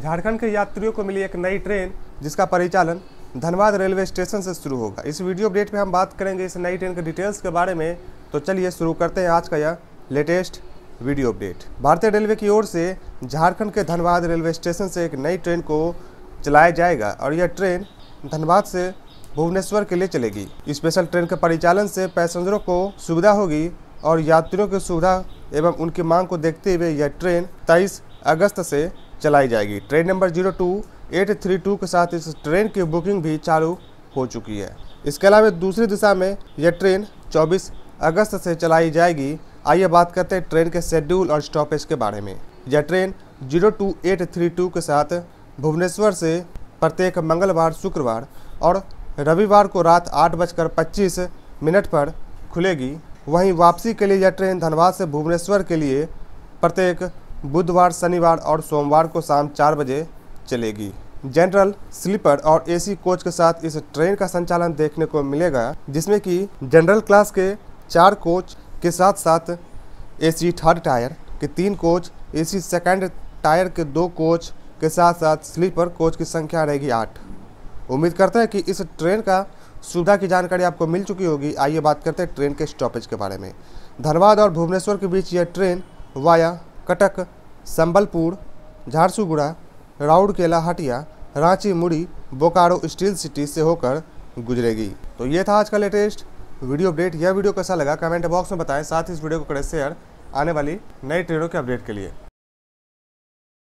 झारखंड के यात्रियों को मिली एक नई ट्रेन जिसका परिचालन धनबाद रेलवे स्टेशन से शुरू होगा इस वीडियो अपडेट में हम बात करेंगे इस नई ट्रेन के डिटेल्स के बारे में तो चलिए शुरू करते हैं आज का यह लेटेस्ट वीडियो अपडेट भारतीय रेलवे की ओर से झारखंड के धनबाद रेलवे स्टेशन से एक नई ट्रेन को चलाया जाएगा और यह ट्रेन धनबाद से भुवनेश्वर के लिए चलेगी स्पेशल ट्रेन के परिचालन से पैसेंजरों को सुविधा होगी और यात्रियों की सुविधा एवं उनकी मांग को देखते हुए यह ट्रेन 23 अगस्त से चलाई जाएगी train number zero two eight three two के साथ इस ट्रेन की बुकिंग भी चालू हो चुकी है इसके अलावा दूसरी दिशा में यह ट्रेन 24 अगस्त से चलाई जाएगी आइए बात करते हैं ट्रेन के शेड्यूल और स्टॉपेज के बारे में यह train zero two eight three two के साथ भुवनेश्वर से प्रत्येक मंगलवार शुक्रवार और रविवार को रात आठ बजकर पच्चीस मिनट पर खुलेगी वहीं वापसी के लिए यह ट्रेन धनबाद से भुवनेश्वर के लिए प्रत्येक बुधवार शनिवार और सोमवार को शाम चार बजे चलेगी जनरल स्लीपर और एसी कोच के साथ इस ट्रेन का संचालन देखने को मिलेगा जिसमें कि जनरल क्लास के चार कोच के साथ साथ एसी थर्ड टायर के तीन कोच एसी सेकंड टायर के दो कोच के साथ साथ स्लीपर कोच की संख्या रहेगी आठ उम्मीद करते हैं कि इस ट्रेन का सुविधा की जानकारी आपको मिल चुकी होगी आइए बात करते हैं ट्रेन के स्टॉपेज के बारे में धनबाद और भुवनेश्वर के बीच यह train via Cuttack Sambalpur Jharsuguda Rourkela Hatia Ranchi Muri Bokaro steel city से होकर गुजरेगी तो ये था आज का लेटेस्ट वीडियो अपडेट यह वीडियो कैसा लगा कमेंट बॉक्स में बताएं साथ ही इस वीडियो को करें शेयर आने वाली नई ट्रेनों के अपडेट के लिए